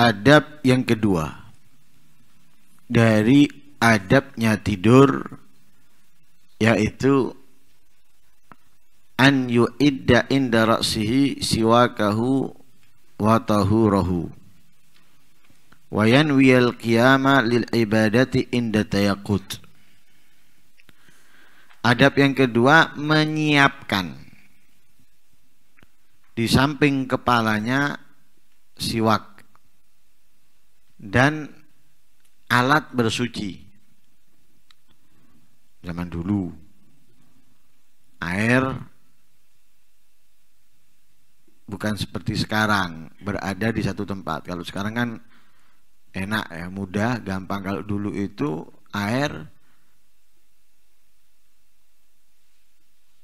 adab yang kedua dari adabnya tidur yaitu an yu'idda inda ra'sihi siwakahu wa tahurahu wa al qiyama lil ibadati inda tayakut adab yang kedua menyiapkan di samping kepalanya siwak dan alat bersuci. Zaman dulu air bukan seperti sekarang berada di satu tempat. Kalau sekarang kan enak ya, mudah, gampang. Kalau dulu itu air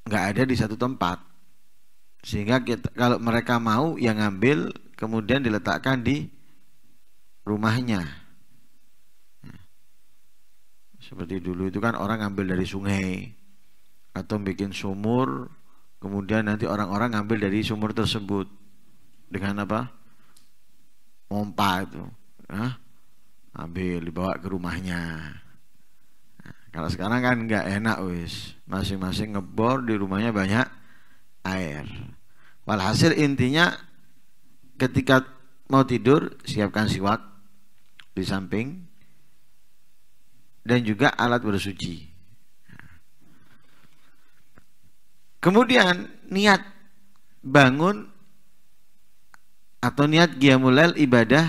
nggak ada di satu tempat sehingga kita, kalau mereka mau yang ngambil kemudian diletakkan di rumahnya. seperti dulu itu kan orang ngambil dari sungai atau bikin sumur, kemudian nanti orang-orang ngambil dari sumur tersebut dengan apa? Pompa itu, nah, ambil dibawa ke rumahnya. kalau sekarang kan nggak enak wis, masing-masing ngebor di rumahnya banyak air. Walhasil intinya ketika mau tidur siapkan siwak di samping dan juga alat bersuci. Kemudian niat bangun atau niat giamulail ibadah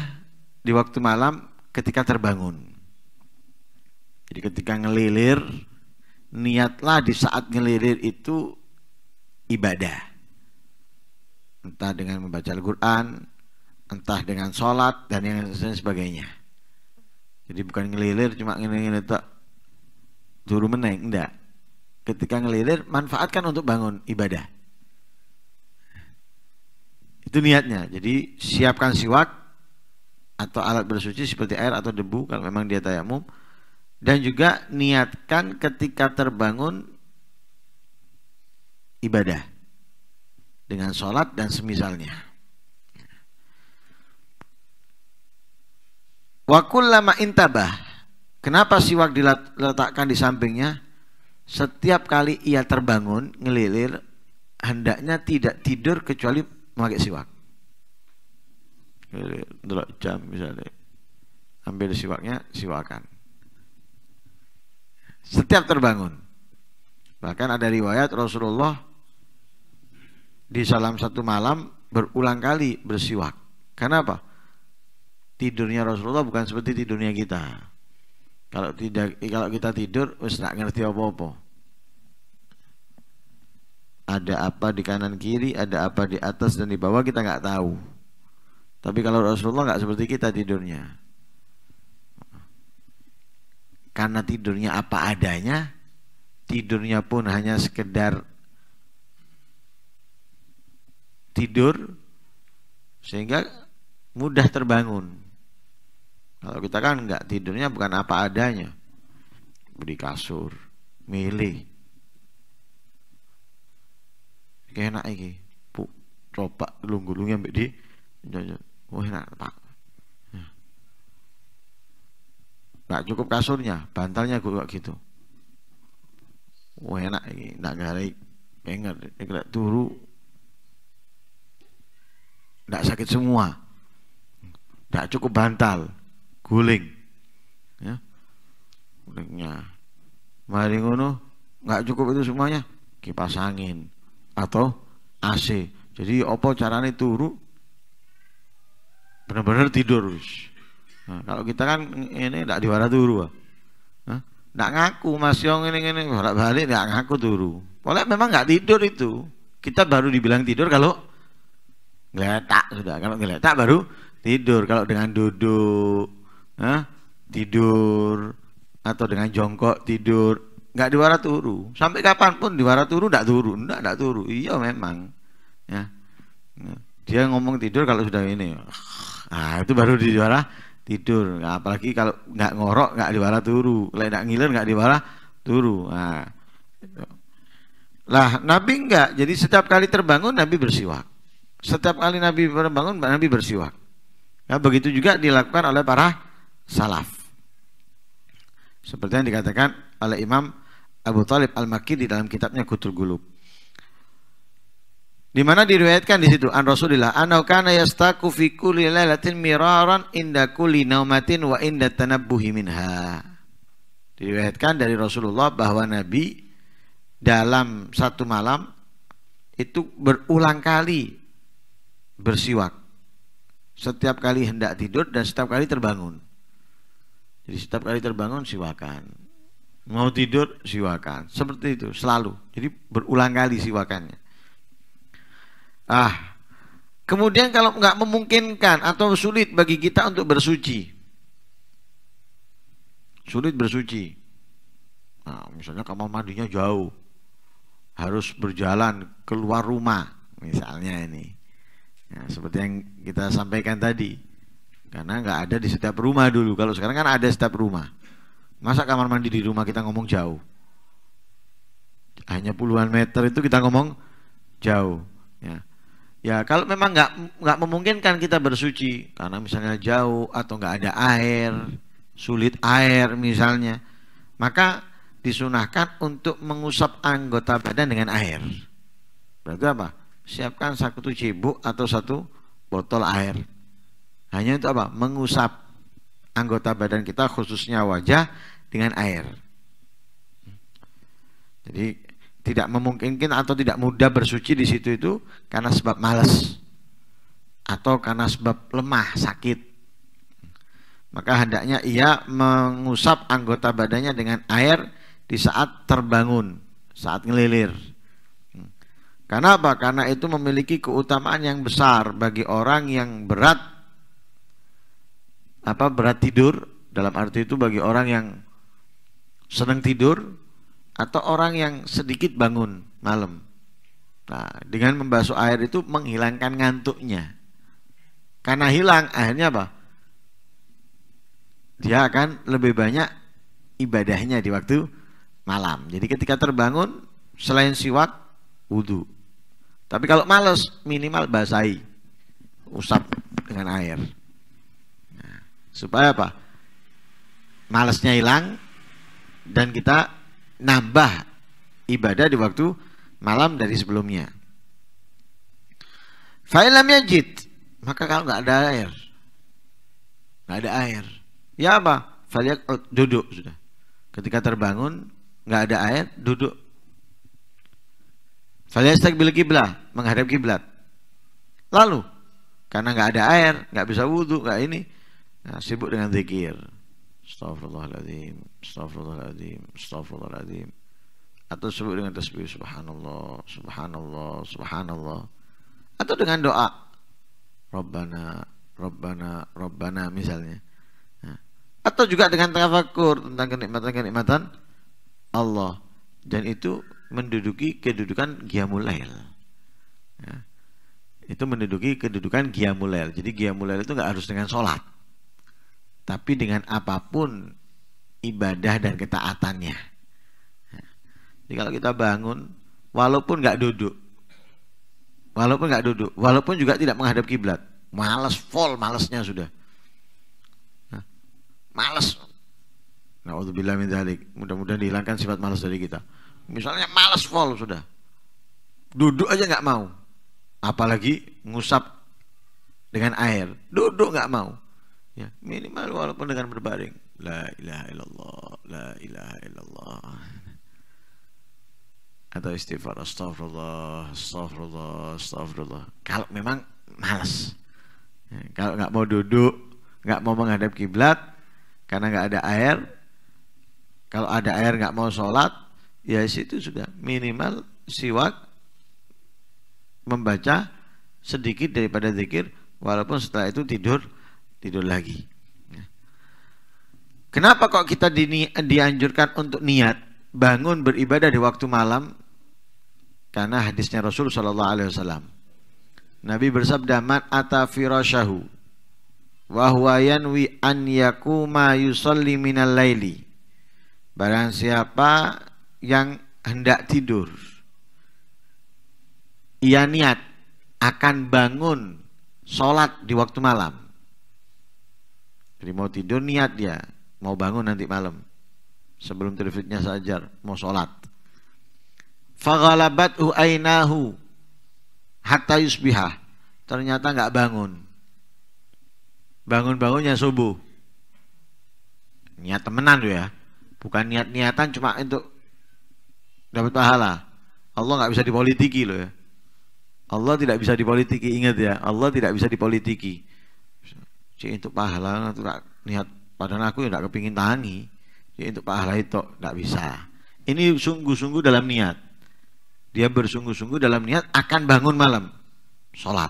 di waktu malam ketika terbangun. Jadi ketika ngelilir niatlah di saat ngelirir itu ibadah. Entah dengan membaca Al-Qur'an, entah dengan sholat dan yang lain sebagainya jadi bukan ngelilir cuma ngene-ngene tak juru meneng enggak ketika ngelilir manfaatkan untuk bangun ibadah itu niatnya jadi siapkan siwak atau alat bersuci seperti air atau debu kalau memang dia tayamum dan juga niatkan ketika terbangun ibadah dengan sholat dan semisalnya Wakul lama intabah. Kenapa siwak diletakkan di sampingnya? Setiap kali ia terbangun, ngelilir, hendaknya tidak tidur kecuali memakai siwak. Delok jam misalnya. Ambil siwaknya, siwakan. Setiap terbangun. Bahkan ada riwayat Rasulullah di salam satu malam berulang kali bersiwak. Kenapa? tidurnya Rasulullah bukan seperti tidurnya kita. Kalau tidak kalau kita tidur wis ngerti apa-apa. Ada apa di kanan kiri, ada apa di atas dan di bawah kita nggak tahu. Tapi kalau Rasulullah nggak seperti kita tidurnya. Karena tidurnya apa adanya, tidurnya pun hanya sekedar tidur sehingga mudah terbangun kalau kita kan nggak tidurnya bukan apa adanya. Beli kasur, milih. Kayak enak iki. Bu, coba gulung-gulungnya ambil di. Wah, enak, Pak. Ya. Nggak cukup kasurnya, bantalnya gua gitu. Wah, enak ini, nggak ngarik. Pengen nek turu nggak sakit semua. nggak cukup bantal guling ya gulingnya mari ngono nggak cukup itu semuanya kipas angin atau AC jadi opo caranya turu benar-benar tidur nah, kalau kita kan ini tidak diwara turu nah, nggak ngaku mas Yong ini ini bolak balik nggak ngaku turu boleh memang nggak tidur itu kita baru dibilang tidur kalau geletak sudah kalau geletak baru tidur kalau dengan duduk Hah? tidur atau dengan jongkok tidur nggak diwara turu sampai kapanpun diwara turu nggak turu nggak nggak turu iya memang ya dia ngomong tidur kalau sudah ini ah itu baru diwara tidur nah, apalagi kalau nggak ngorok nggak diwara turu kalau nggak ngiler nggak diwara turu nah, lah Nabi nggak jadi setiap kali terbangun Nabi bersiwak setiap kali Nabi terbangun Nabi bersiwak ya begitu juga dilakukan oleh para salaf. Seperti yang dikatakan oleh Imam Abu Talib Al-Makki di dalam kitabnya Kutul Gulub. Di mana diriwayatkan di situ an Rasulillah anau kana yastaku fi kulli lailatin miraran inda kulli naumatin wa inda tanabbuhi minha. Diriwayatkan dari Rasulullah bahwa Nabi dalam satu malam itu berulang kali bersiwak setiap kali hendak tidur dan setiap kali terbangun. Jadi setiap kali terbangun siwakan. Mau tidur siwakan. Seperti itu selalu. Jadi berulang kali siwakannya. Ah. Kemudian kalau nggak memungkinkan atau sulit bagi kita untuk bersuci. Sulit bersuci. Nah, misalnya kamar mandinya jauh. Harus berjalan keluar rumah misalnya ini. Ya, seperti yang kita sampaikan tadi. Karena nggak ada di setiap rumah dulu. Kalau sekarang kan ada setiap rumah. Masa kamar mandi di rumah kita ngomong jauh? Hanya puluhan meter itu kita ngomong jauh. Ya, ya kalau memang nggak nggak memungkinkan kita bersuci karena misalnya jauh atau nggak ada air, sulit air misalnya, maka disunahkan untuk mengusap anggota badan dengan air. Berarti apa? Siapkan satu cebok atau satu botol air hanya untuk apa? Mengusap anggota badan kita khususnya wajah dengan air. Jadi tidak memungkinkan atau tidak mudah bersuci di situ itu karena sebab malas atau karena sebab lemah sakit. Maka hendaknya ia mengusap anggota badannya dengan air di saat terbangun, saat ngelilir. Karena apa? Karena itu memiliki keutamaan yang besar bagi orang yang berat apa berat tidur dalam arti itu bagi orang yang senang tidur atau orang yang sedikit bangun malam. Nah, dengan membasuh air itu menghilangkan ngantuknya. Karena hilang akhirnya apa? Dia akan lebih banyak ibadahnya di waktu malam. Jadi ketika terbangun selain siwak wudhu. Tapi kalau males minimal basahi usap dengan air. Supaya apa? Malesnya hilang dan kita nambah ibadah di waktu malam dari sebelumnya. Fa'ilam yajid maka kalau nggak ada air, nggak ada air, ya apa? Faliak oh, duduk sudah. Ketika terbangun nggak ada air, duduk. Faliastakbil kiblah menghadap kiblat. Lalu karena nggak ada air, nggak bisa wudhu, nggak ini, ya, sibuk dengan zikir Astagfirullahaladzim, astagfirullahaladzim, astagfirullahaladzim. Atau sibuk dengan tasbih Subhanallah Subhanallah Subhanallah Atau dengan doa Rabbana Rabbana Rabbana misalnya Ya. Atau juga dengan tafakur Tentang kenikmatan-kenikmatan Allah Dan itu menduduki kedudukan giamulail. ya. Itu menduduki kedudukan giamulail. Jadi giamulail itu nggak harus dengan sholat tapi dengan apapun ibadah dan ketaatannya. Jadi kalau kita bangun, walaupun nggak duduk, walaupun nggak duduk, walaupun juga tidak menghadap kiblat, males full malesnya sudah, nah, males. Mudah-mudahan dihilangkan sifat malas dari kita. Misalnya malas full sudah. Duduk aja nggak mau. Apalagi ngusap dengan air. Duduk nggak mau ya minimal walaupun dengan berbaring la ilaha illallah la ilaha illallah atau istighfar astaghfirullah astaghfirullah astaghfirullah kalau memang malas ya, kalau nggak mau duduk nggak mau menghadap kiblat karena nggak ada air kalau ada air nggak mau sholat ya situ sudah minimal siwak membaca sedikit daripada zikir walaupun setelah itu tidur tidur lagi. Ya. Kenapa kok kita di, dianjurkan untuk niat bangun beribadah di waktu malam? Karena hadisnya Rasul Shallallahu Alaihi Wasallam. Nabi bersabda, "Man ata firashahu, huwa yanwi an yakuma yusalli minal laili." Barang siapa yang hendak tidur, ia niat akan bangun sholat di waktu malam jadi mau tidur niat dia, mau bangun nanti malam. Sebelum terfitnya sajar, mau sholat. fagalabat ainahu hatta yusbiha. Ternyata nggak bangun. Bangun-bangunnya subuh. Niat temenan tuh ya. Bukan niat-niatan cuma untuk dapat pahala. Allah nggak bisa dipolitiki loh ya. Allah tidak bisa dipolitiki, ingat ya. Allah tidak bisa dipolitiki. Cik untuk pahala itu tak niat padahal aku ya tak kepingin tangi. Cik untuk pahala itu tak bisa. Ini sungguh-sungguh dalam niat. Dia bersungguh-sungguh dalam niat akan bangun malam. Sholat.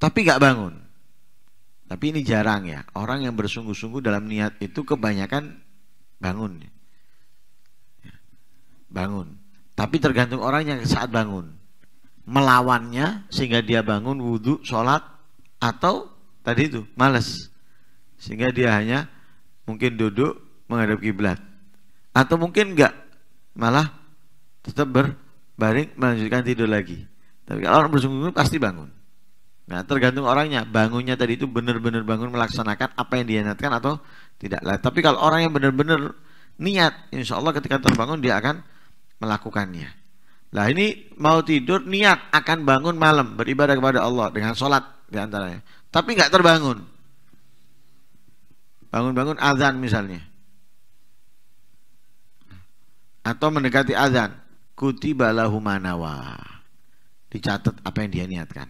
Tapi gak bangun. Tapi ini jarang ya. Orang yang bersungguh-sungguh dalam niat itu kebanyakan bangun. Bangun. Tapi tergantung orangnya saat bangun. Melawannya sehingga dia bangun wudhu, sholat, atau tadi itu malas sehingga dia hanya mungkin duduk menghadap kiblat atau mungkin enggak malah tetap berbaring melanjutkan tidur lagi tapi kalau orang bersungguh pasti bangun nah tergantung orangnya bangunnya tadi itu benar-benar bangun melaksanakan apa yang dia niatkan atau tidak lah tapi kalau orang yang benar-benar niat insya Allah ketika terbangun dia akan melakukannya lah ini mau tidur niat akan bangun malam beribadah kepada Allah dengan sholat di antaranya. Tapi nggak terbangun. Bangun-bangun azan misalnya. Atau mendekati azan, kutiba lahumanawa. Dicatat apa yang dia niatkan.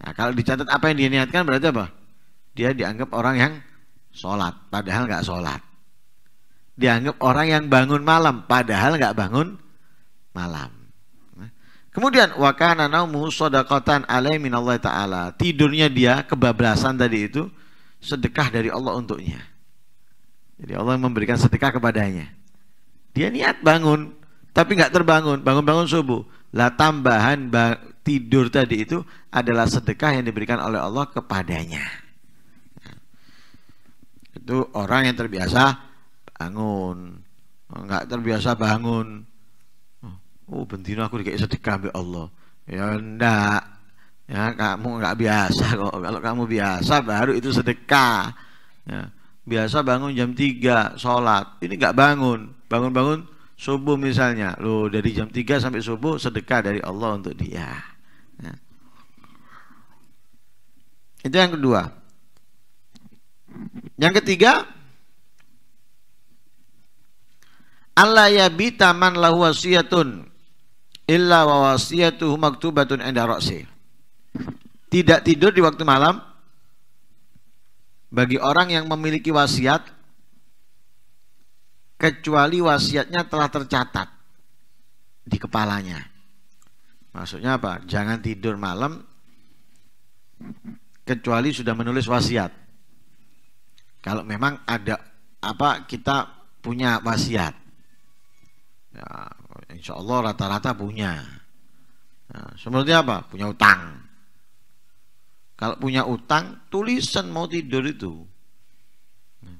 Nah, kalau dicatat apa yang dia niatkan berarti apa? Dia dianggap orang yang sholat, padahal nggak sholat. Dianggap orang yang bangun malam, padahal nggak bangun malam. Kemudian wakana naumuhu shadaqatan alai minallah taala. Tidurnya dia kebablasan tadi itu sedekah dari Allah untuknya. Jadi Allah memberikan sedekah kepadanya. Dia niat bangun tapi nggak terbangun, bangun-bangun subuh. Lah tambahan tidur tadi itu adalah sedekah yang diberikan oleh Allah kepadanya. Itu orang yang terbiasa bangun. Nggak terbiasa bangun oh bendino aku dikasih sedekah ambil Allah ya enggak, ya kamu nggak biasa kok kalau kamu biasa baru itu sedekah ya biasa bangun jam 3 sholat ini nggak bangun bangun-bangun subuh misalnya loh dari jam 3 sampai subuh sedekah dari Allah untuk dia ya. itu yang kedua yang ketiga Allah yabita man lahu wasiyatun illa wa wasiyatuhu maktubatun inda ra'si. Tidak tidur di waktu malam bagi orang yang memiliki wasiat kecuali wasiatnya telah tercatat di kepalanya. Maksudnya apa? Jangan tidur malam kecuali sudah menulis wasiat. Kalau memang ada apa kita punya wasiat. Ya, insya Allah rata-rata punya. Nah, seperti apa? Punya utang. Kalau punya utang, tulisan mau tidur itu. Nah,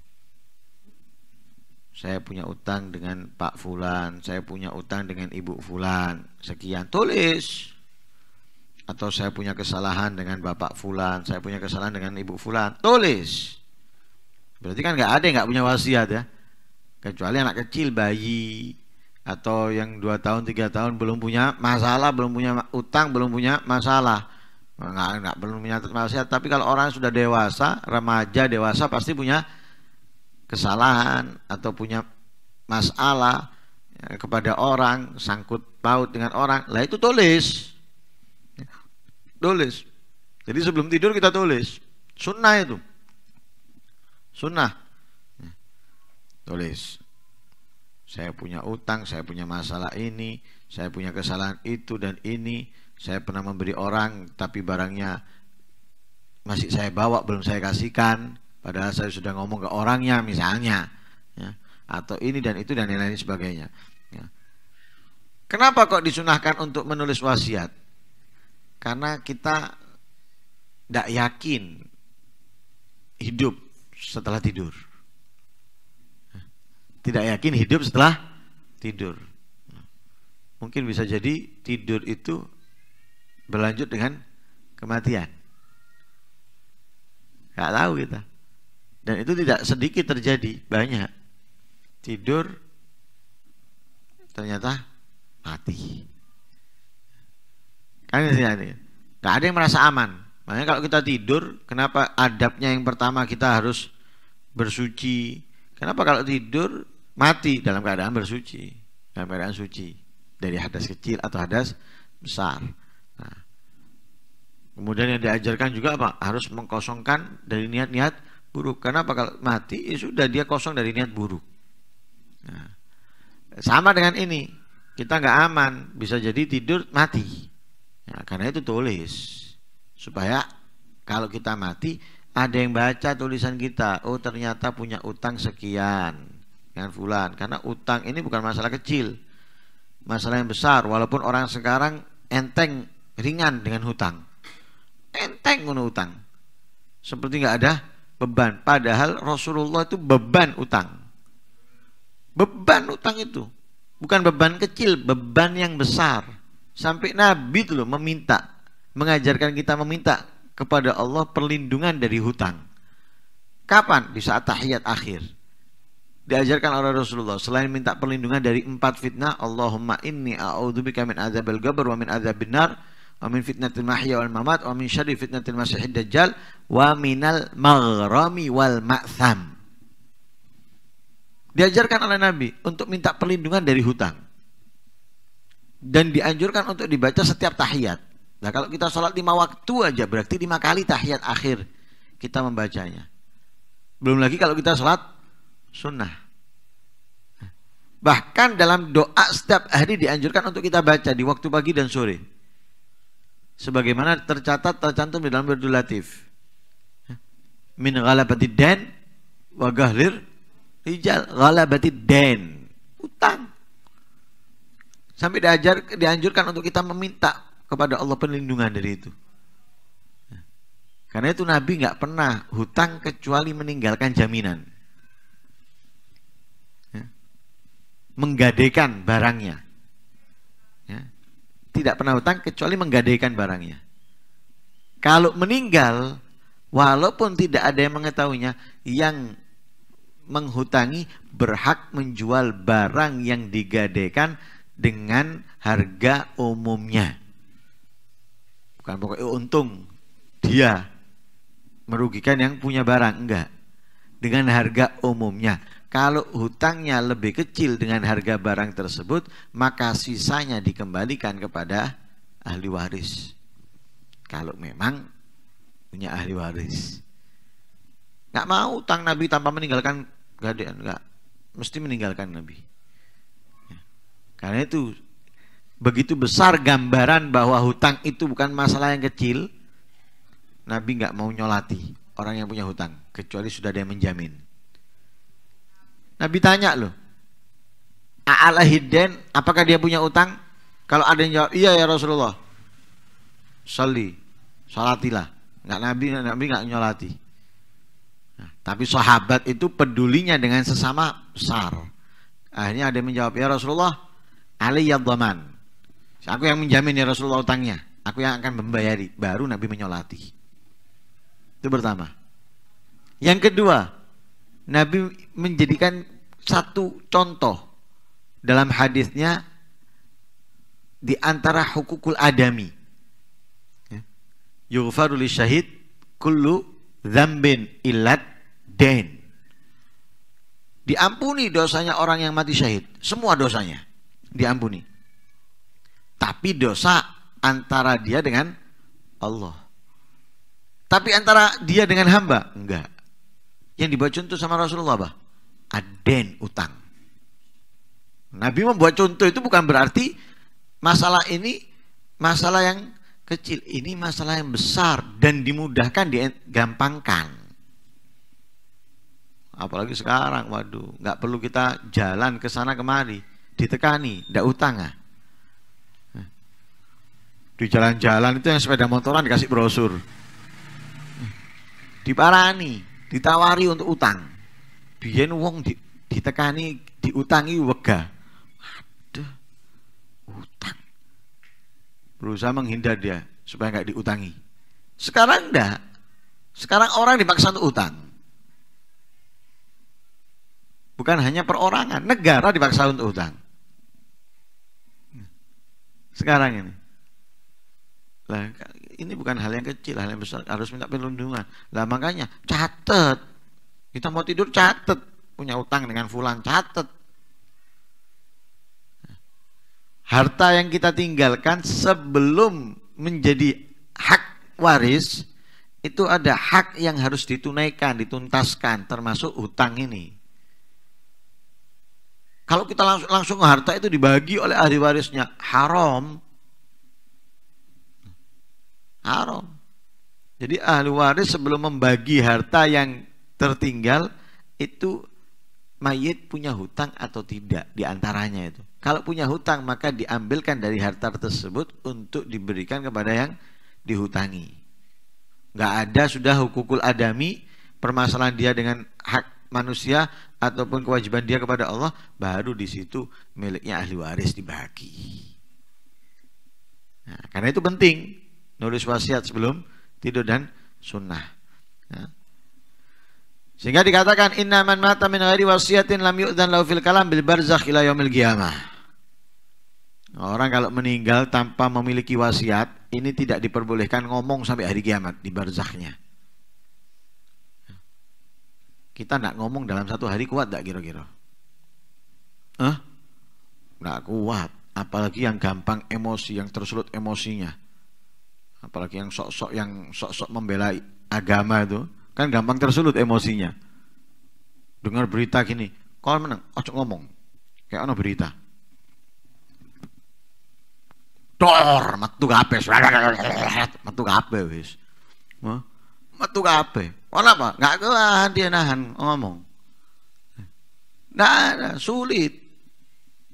saya punya utang dengan Pak Fulan, saya punya utang dengan Ibu Fulan, sekian tulis. Atau saya punya kesalahan dengan Bapak Fulan, saya punya kesalahan dengan Ibu Fulan, tulis. Berarti kan nggak ada yang nggak punya wasiat ya, kecuali anak kecil, bayi, atau yang dua tahun tiga tahun belum punya masalah belum punya utang belum punya masalah nggak, nggak belum punya masalah tapi kalau orang sudah dewasa remaja dewasa pasti punya kesalahan atau punya masalah ya, kepada orang sangkut paut dengan orang lah itu tulis tulis jadi sebelum tidur kita tulis sunnah itu sunnah ya, tulis saya punya utang, saya punya masalah ini, saya punya kesalahan itu dan ini, saya pernah memberi orang tapi barangnya masih saya bawa belum saya kasihkan, padahal saya sudah ngomong ke orangnya misalnya, ya, atau ini dan itu dan lain-lain sebagainya. Ya. Kenapa kok disunahkan untuk menulis wasiat? Karena kita tidak yakin hidup setelah tidur tidak yakin hidup setelah tidur. Mungkin bisa jadi tidur itu berlanjut dengan kematian. Gak tahu kita. Dan itu tidak sedikit terjadi, banyak. Tidur ternyata mati. Kan ini Gak ada yang merasa aman. Makanya kalau kita tidur, kenapa adabnya yang pertama kita harus bersuci, Kenapa kalau tidur mati dalam keadaan bersuci, dalam keadaan suci dari hadas kecil atau hadas besar. Nah, kemudian yang diajarkan juga apa? Harus mengkosongkan dari niat-niat buruk. Kenapa kalau mati ya sudah dia kosong dari niat buruk. Nah, sama dengan ini kita nggak aman bisa jadi tidur mati. Nah, karena itu tulis supaya kalau kita mati ada yang baca tulisan kita oh ternyata punya utang sekian dengan fulan karena utang ini bukan masalah kecil masalah yang besar walaupun orang sekarang enteng ringan dengan hutang enteng ngono utang seperti nggak ada beban padahal Rasulullah itu beban utang beban utang itu bukan beban kecil beban yang besar sampai Nabi itu loh meminta mengajarkan kita meminta kepada Allah perlindungan dari hutang. Kapan? Di saat tahiyat akhir. Diajarkan oleh Rasulullah selain minta perlindungan dari empat fitnah, Allahumma inni a'udzubika min adzabil qabr wa min adzabin nar wa min fitnatil mahya wal mamat wa min syarri fitnatil masiihid dajjal wa minal maghrami wal ma'tham. Diajarkan oleh Nabi untuk minta perlindungan dari hutang. Dan dianjurkan untuk dibaca setiap tahiyat. Nah kalau kita sholat lima waktu aja berarti lima kali tahiyat akhir kita membacanya. Belum lagi kalau kita sholat sunnah. Bahkan dalam doa setiap hari dianjurkan untuk kita baca di waktu pagi dan sore. Sebagaimana tercatat tercantum di dalam berdua Latif. Min ghalabati dan wa gahlir rijal ghalabati dan utang. Sampai diajar dianjurkan untuk kita meminta kepada Allah perlindungan dari itu. Karena itu Nabi nggak pernah hutang kecuali meninggalkan jaminan. Ya. Menggadaikan barangnya. Ya. Tidak pernah hutang kecuali menggadaikan barangnya. Kalau meninggal, walaupun tidak ada yang mengetahuinya, yang menghutangi berhak menjual barang yang digadaikan dengan harga umumnya bukan pokoknya eh, untung dia merugikan yang punya barang enggak dengan harga umumnya kalau hutangnya lebih kecil dengan harga barang tersebut maka sisanya dikembalikan kepada ahli waris kalau memang punya ahli waris nggak mau utang Nabi tanpa meninggalkan gadean nggak mesti meninggalkan Nabi ya. karena itu begitu besar gambaran bahwa hutang itu bukan masalah yang kecil, Nabi nggak mau nyolati orang yang punya hutang, kecuali sudah dia menjamin. Nabi tanya loh, A'ala hidden, apakah dia punya utang? Kalau ada yang jawab, iya ya Rasulullah. Sali, sholatilah Nggak Nabi, Nabi nggak nyolati. Nah, tapi sahabat itu pedulinya dengan sesama besar. Akhirnya ada yang menjawab, ya Rasulullah, ali yadzaman Aku yang menjamin ya Rasulullah utangnya. Aku yang akan membayari. Baru Nabi menyolati. Itu pertama. Yang kedua, Nabi menjadikan satu contoh dalam hadisnya di antara hukukul adami. Ya. Yughfaru li syahid kullu zambin illat den. Diampuni dosanya orang yang mati syahid, semua dosanya diampuni. Tapi dosa antara dia dengan Allah. Tapi antara dia dengan hamba? Enggak. Yang dibuat contoh sama Rasulullah apa? Aden utang. Nabi membuat contoh itu bukan berarti masalah ini masalah yang kecil. Ini masalah yang besar dan dimudahkan, digampangkan. Apalagi sekarang, waduh, nggak perlu kita jalan ke sana kemari, ditekani, ndak utang ah di jalan-jalan itu yang sepeda motoran dikasih brosur diparani ditawari untuk utang biyen wong di, ditekani diutangi wega aduh utang berusaha menghindar dia supaya nggak diutangi sekarang enggak sekarang orang dipaksa untuk utang bukan hanya perorangan negara dipaksa untuk utang sekarang ini lah, ini bukan hal yang kecil, hal yang besar harus minta perlindungan. Lah makanya catet. Kita mau tidur catet, punya utang dengan fulan catet. Harta yang kita tinggalkan sebelum menjadi hak waris itu ada hak yang harus ditunaikan, dituntaskan termasuk utang ini. Kalau kita langsung, langsung harta itu dibagi oleh ahli warisnya haram, haram. Jadi ahli waris sebelum membagi harta yang tertinggal itu mayit punya hutang atau tidak di antaranya itu. Kalau punya hutang maka diambilkan dari harta tersebut untuk diberikan kepada yang dihutangi. Gak ada sudah hukukul adami permasalahan dia dengan hak manusia ataupun kewajiban dia kepada Allah baru di situ miliknya ahli waris dibagi. Nah, karena itu penting nulis wasiat sebelum tidur dan sunnah. Ya. Sehingga dikatakan inna man mata min ghairi wasiatin lam yu'dzan lahu fil kalam bil barzakh ila yaumil qiyamah. Orang kalau meninggal tanpa memiliki wasiat, ini tidak diperbolehkan ngomong sampai hari kiamat di barzakhnya. Ya. Kita nak ngomong dalam satu hari kuat tak kira-kira? Hah? Nggak kuat. Apalagi yang gampang emosi, yang tersulut emosinya apalagi yang sok-sok yang sok-sok membela agama itu kan gampang tersulut emosinya dengar berita gini kau menang ojo ngomong kayak ono berita dor metu kape metu kape wis metu kape ora apa nggak kuat dia nahan ngomong nah sulit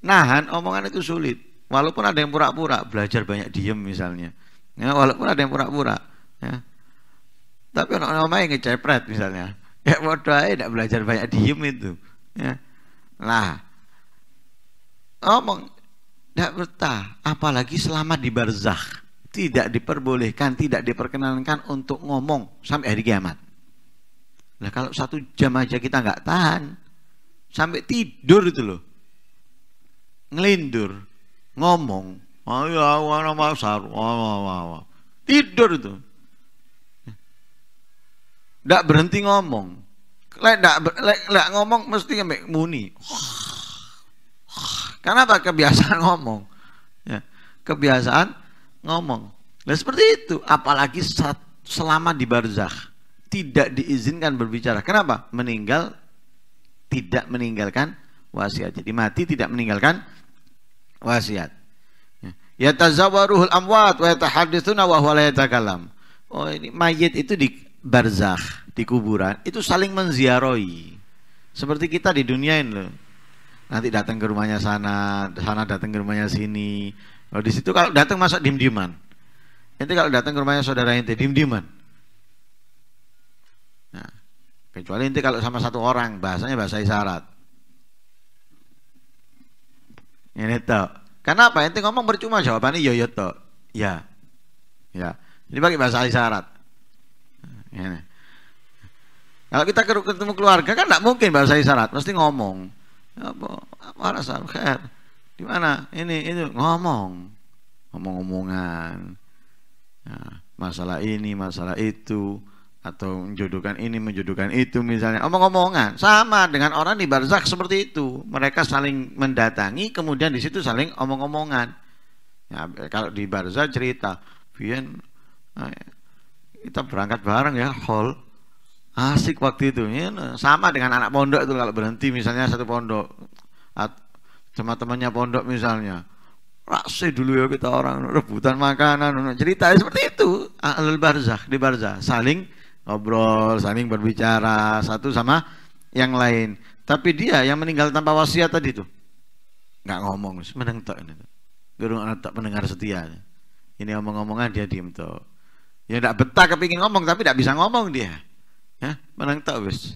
nahan omongan itu sulit walaupun ada yang pura-pura belajar banyak diem misalnya ya walaupun ada yang pura-pura ya tapi orang-orang main ngecepret misalnya ya bodoh aja tidak belajar banyak diem itu ya lah ngomong tidak bertah apalagi selama di barzah tidak diperbolehkan tidak diperkenankan untuk ngomong sampai hari kiamat nah kalau satu jam aja kita nggak tahan sampai tidur itu loh ngelindur ngomong tidur itu tidak berhenti ngomong tidak ngomong mesti ngomong muni karena kebiasaan ngomong ya, kebiasaan ngomong nah seperti itu apalagi saat, selama di barzakh tidak diizinkan berbicara kenapa meninggal tidak meninggalkan wasiat jadi mati tidak meninggalkan wasiat tazawaruhul amwat wa yatahadithuna wa huwa la yatakalam. Oh ini mayit itu di barzakh, di kuburan, itu saling menziarahi. Seperti kita di dunia ini loh. Nanti datang ke rumahnya sana, sana datang ke rumahnya sini. Kalau di situ kalau datang masuk dim-diman. Nanti kalau datang ke rumahnya saudara ente dim-diman. Nah, kecuali nanti kalau sama satu orang, bahasanya bahasa isyarat. Ini tak karena apa? Ente ngomong percuma jawabannya yo yo to. Ya. Ya. Ini bagi bahasa isyarat. Ini. Kalau kita ketemu keluarga kan tidak mungkin bahasa isyarat, mesti ngomong. Ya apa? Apa khair? Di mana? Ini itu ngomong. Ngomong-ngomongan. Ya, masalah ini, masalah itu atau menjodohkan ini menjodohkan itu misalnya omong-omongan sama dengan orang di barzak seperti itu mereka saling mendatangi kemudian di situ saling omong-omongan ya, kalau di barzak cerita Vian eh, kita berangkat bareng ya hall asik waktu itu ya, sama dengan anak pondok itu kalau berhenti misalnya satu pondok teman temannya pondok misalnya Rasih dulu ya kita orang rebutan makanan cerita seperti itu ahlul barzah di barzakh saling ngobrol, saling berbicara satu sama yang lain. Tapi dia yang meninggal tanpa wasiat tadi tuh nggak ngomong, meneng tok ini. Gurung anak tak mendengar setia. Ini omong-omongan dia diem tok. Ya ndak betah kepingin ngomong tapi ndak bisa ngomong dia. Ya, meneng tok wis.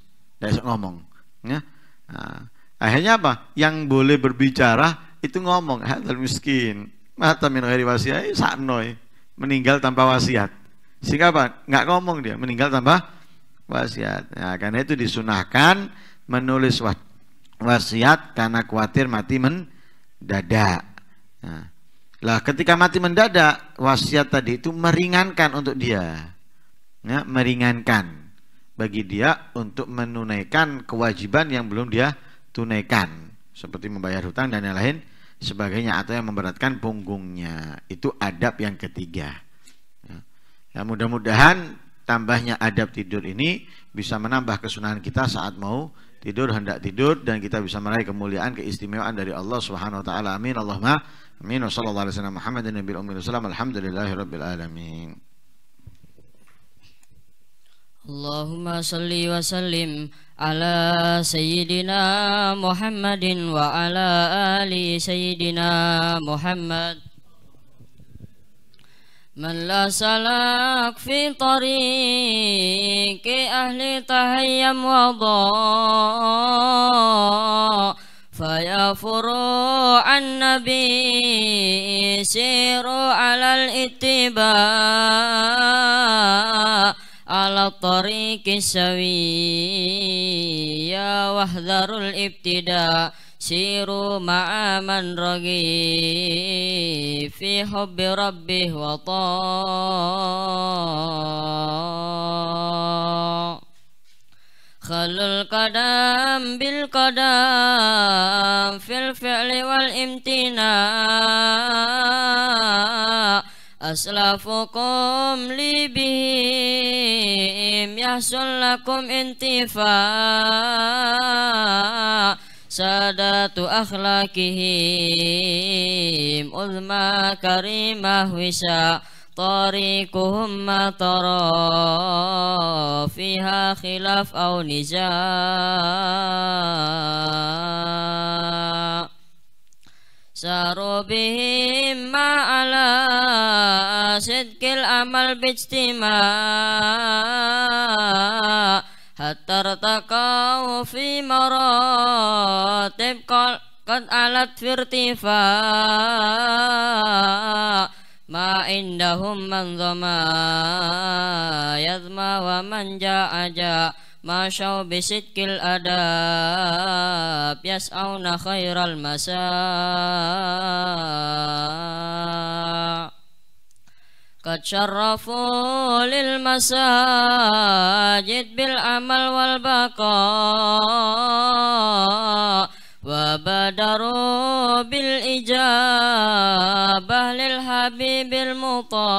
ngomong. Ya. Nah, akhirnya apa? Yang boleh berbicara itu ngomong, hadzal miskin. Mata min ghairi wasiat, saknoi. Meninggal tanpa wasiat. Sehingga apa? Nggak ngomong dia, meninggal tambah wasiat. Nah, karena itu disunahkan menulis wasiat karena khawatir mati mendadak. Nah, lah ketika mati mendadak, wasiat tadi itu meringankan untuk dia. Ya, meringankan bagi dia untuk menunaikan kewajiban yang belum dia tunaikan seperti membayar hutang dan yang lain sebagainya atau yang memberatkan punggungnya itu adab yang ketiga Ya, mudah-mudahan tambahnya adab tidur ini bisa menambah kesunahan kita saat mau tidur hendak tidur dan kita bisa meraih kemuliaan keistimewaan dari Allah Subhanahu wa taala. Amin. Allahumma amin. Wassallallahu alaihi wasallam Muhammadin alamin. Allahumma salli wa sallim ala sayyidina Muhammadin wa ala ali sayyidina Muhammad Man la salak ahli tahayyam wa Faya an nabi siru alal ittiba Ala tariqi sawiya wahdharul ibtidak siru ma'aman rugi, fi hubbi rabbih wa Khalul kadam bil fil fi'li wal imtina Aslafukum libihim yahsul lakum intifa' sadatu akhlakihim uzma karimah wisa tarikuhum matara fiha khilaf ma'ala sidkil amal bijtima' hatta ratakau fi maratib qad alat vertifa ma indahum man dhama yazma wa man ja'aja Masyau bisidkil adab Yas'auna khairal masa Qad masajid bil amal wal baqa Wabadaru bil ijabah lil habibil muta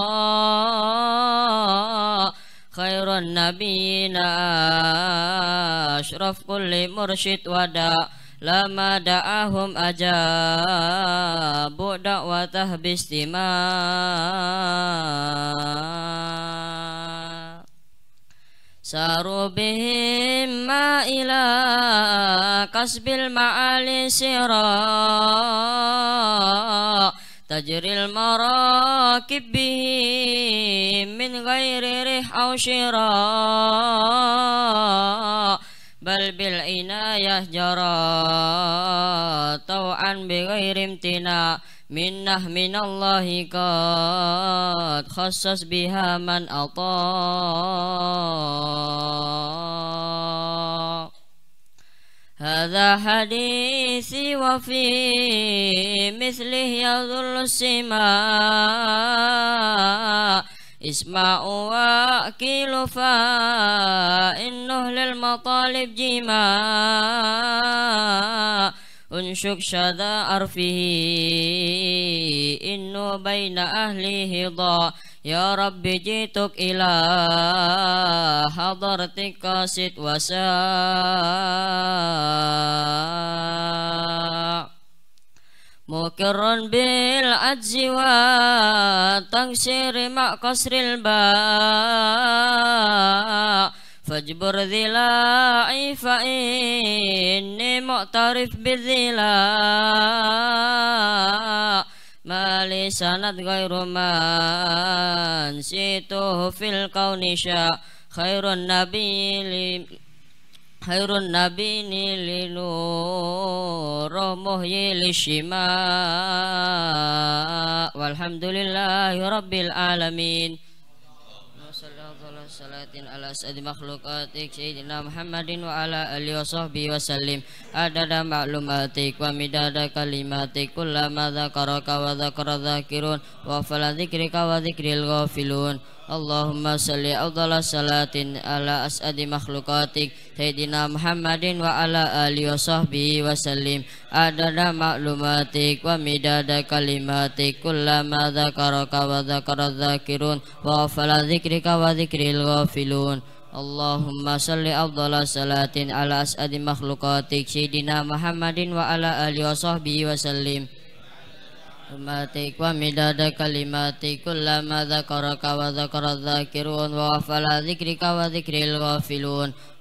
Khairun nabina ashraf kulli mursyid wada' lama da'ahum ajabu da'watah bistima saru bihim ma ila kasbil ma'ali sirak tajril marakib bihim min ghairi rih'au sirak bal bil inayah jara tau'an bi ghairim tina minnah minallahi kad khassas biha man ata hadha hadithi wafi fi mislih yadhul اسمعوا وأكيلوا فإنه للمطالب جماع انشق شذا أرفه إنه بين أهله ضاع يا رب جئتك إلى حضرتك قاسد وساع Mukirun bil ajzi wa tangsiri kasril ba' Fajbur zila zila'i fa'inni mu'tarif bidhila' Mali sanat gay man situh fil kau nisha khairun nabi lim Hayrun nabi nililu muhyi lishima Walhamdulillahi rabbil alamin salatin ala sayyidi makhlukatik sayyidina Muhammadin wa ala alihi wa sahbihi wa sallim adada maklumatik wa midada kalimatik kullama dhakaraka wa dhakara dhakirun wa fala dhikrika wa dhikril ghafilun Allahumma salli afdala salatin ala as'adi makhlukatik Sayyidina Muhammadin wa ala alihi wa sahbihi wa Adada maklumatik wa midada kalimatik Kullama dhakaraka wa dhakara dhakirun Wa afala dhikrika wa ghafilun Allahumma salli afdala salatin ala as'adi makhlukatik Sayyidina Muhammadin wa ala alihi wa sahbihi wa rahmatik wa midad kalimatik kullama dzakaraka wa dzakara dzakirun wa afala wa dzikril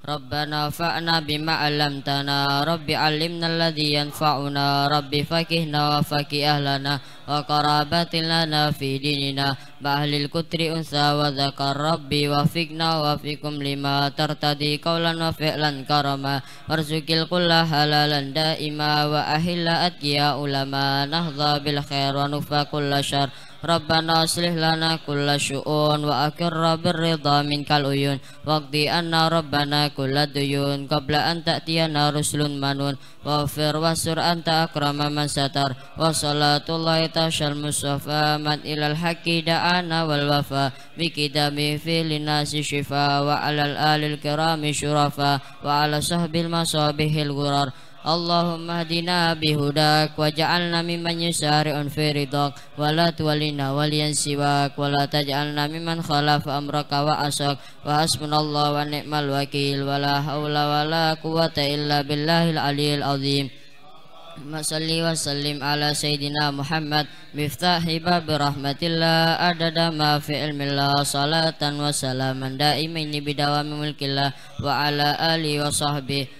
Rabbana fa'ana bima alamtana Rabbi alimna alladhi yanfa'una Rabbi fakihna wa faki ahlana Wa karabatin lana fi dinina Ba'lil kutri unsa wa zakar Rabbi wa fikna wa fikum lima Tartadi kaulan wa fi'lan karama Warzukil kulla halalan da'ima Wa ahillaat ya ulama Nahza bil khair wa nufa kulla ربنا اصلح لنا كل شؤون وأكر بالرضا منك العيون واقضي أن ربنا كل الديون قبل أن تأتينا رسل منون واغفر وسر أنت أكرم من ستر وصلاة الله تشا المصطفى من إلى الحق دعانا والوفا بكتابه في للناس شفاء وعلى الآل الكرام شرفا وعلى صحب المصابيح الغرر Allahumma hdina bihudak waj'alna mimman yusari'un fi ridak wa la tuwallina waliyan siwak wa la taj'alna mimman khalaf amraka wa asak wa hasbunallahu wa ni'mal wakil wa la hawla wa la illa billahil aliyil azim Masalli wa sallim ala Sayyidina Muhammad Miftahi babi rahmatillah Adada ma fi ilmillah Salatan wa salaman Da'imini bidawami mulkillah Wa ala alihi wa sahbihi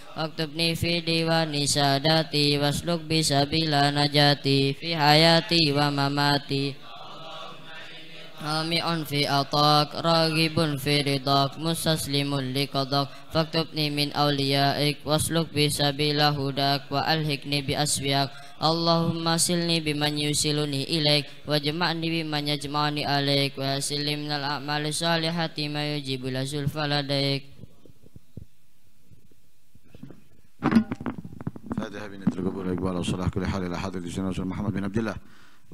waktubni fi diwani sadati wasluk bisa bila najati fi hayati wa mamati Amin fi atak ragibun fi ridak musaslimun li qadak faktubni min awliyaik wasluk bisa bila hudak wa alhikni bi aswiak Allahumma silni biman yusiluni ilaik wa jema'ni biman yajma'ni alaik wa silimnal a'mal salihati ma yujibu la فادها نترك قبول والإقبال وصلاح كل حال إلى حضرة سيدنا رسول محمد بن عبد الله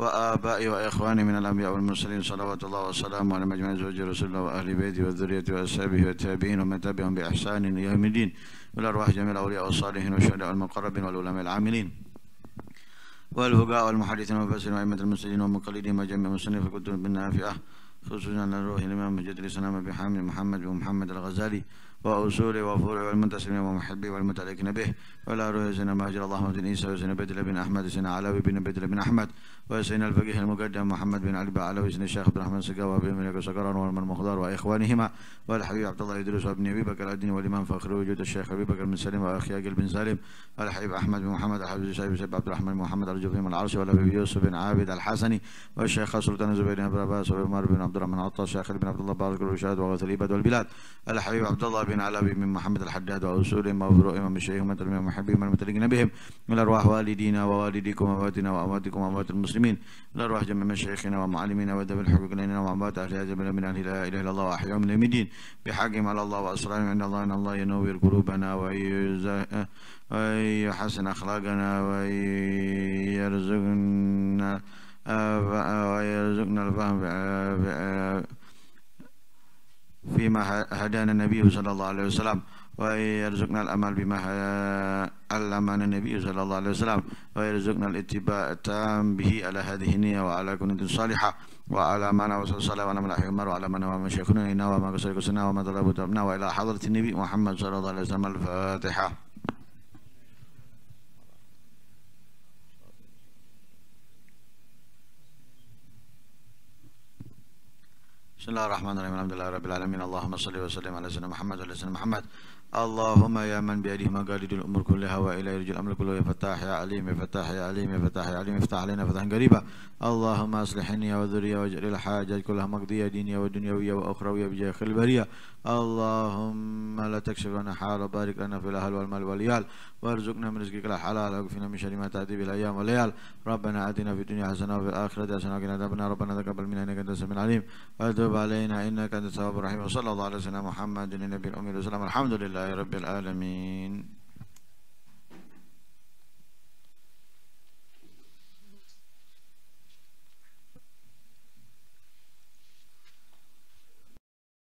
وآبائي وإخواني من الأنبياء والمرسلين صلوات الله وسلامه على مجمع زوج رسول الله وأهل بيته وذريته وأصحابه والتابعين ومن تبعهم بإحسان إلى يوم الدين والأرواح جميع الأولياء والصالحين والشهداء والمقربين والعلماء العاملين والهجاء والمحدثين والمفسرين وأئمة المسلمين ومقلدين وجميع مصنف الكتب بالنافعة خصوصا للروح الإمام مجد الإسلام محمد بن محمد الغزالي وأصول وفروع والمنتسبين ومحبي والمتعلقين به ولا روح سنة مهجر اللهم بن عيسى سنة بدل بن أحمد سنة علوي بن بدل بن أحمد وسنة الفقيه المقدم محمد بن علي علوي سنة الشيخ عبد الرحمن سقاوي بن ملك سقران والمن مخضر وإخوانهما والحبيب عبد الله يدرس وابن أبي بكر الدين والإمام فخر وجود الشيخ أبي بكر بن سليم وأخي عقل بن سالم والحبيب أحمد بن محمد الحبيب سيف سيف عبد الرحمن محمد الرجل من العرش والحبيب يوسف بن عابد الحسني والشيخ سلطان الزبير بن عباس وعمر بن عبد الرحمن عطا الشيخ بن عبد الله بارك الرشاد وغوث الإباد والبلاد الحبيب عبد الله بن علبي من محمد الحداد وأصولهم وفروعهم ومشايخهم ومتلميهم ومحبهم المتلقين بهم من أرواح والدينا ووالديكم وأمواتنا وأمواتكم وأموات المسلمين من أرواح جميع مشايخنا ومعلمينا ودب الحقوق لنا وأموات أهل هذا البلد من أهل لا إله إلا الله وأحياهم لم الدين بحقهم على الله وأسرارهم عند الله إن الله ينور قلوبنا ويحسن أخلاقنا ويرزقنا ويرزقنا الفهم في فيما هدانا النبي صلى الله عليه وسلم ويرزقنا الأمل بما علمنا النبي صلى الله عليه وسلم ويرزقنا الاتباع التام به على هذه النية وعلى كنة صالحة وعلى معنا وصلى الله على من عمر وعلى من وما شيخنا إنا وما قصر قصنا وما طلب طلبنا وإلى حضرة النبي محمد صلى الله عليه وسلم الفاتحة بسم الله الرحمن الرحيم الحمد لله رب العالمين اللهم صل وسلم على سيدنا محمد وعلى سيدنا محمد اللهم يا من بيده مقاليد الامور كلها والى يرجو الامر كله يا فتاح يا عليم يا فتاح يا عليم يا فتاح يا عليم افتح علينا فتحا قريبا اللهم اصلحني وذري واجعل الحاجات كلها مقضيه دينيه ودنيويه واخرويه بجاه خير البريه اللهم لا تكشف لنا حال وبارك لنا في الاهل والمال والعيال وارزقنا من رزقك الحلال واكفنا من شر ما تاتي به الايام والليال ربنا اتنا في الدنيا حسنه وفي الاخره حسنه وقنا عذاب ربنا تقبل منا انك انت السميع العليم وتوب علينا إنك أنت التواب الرحيم وصلى الله على سيدنا محمد النبي الأمي والسلام الحمد لله رب العالمين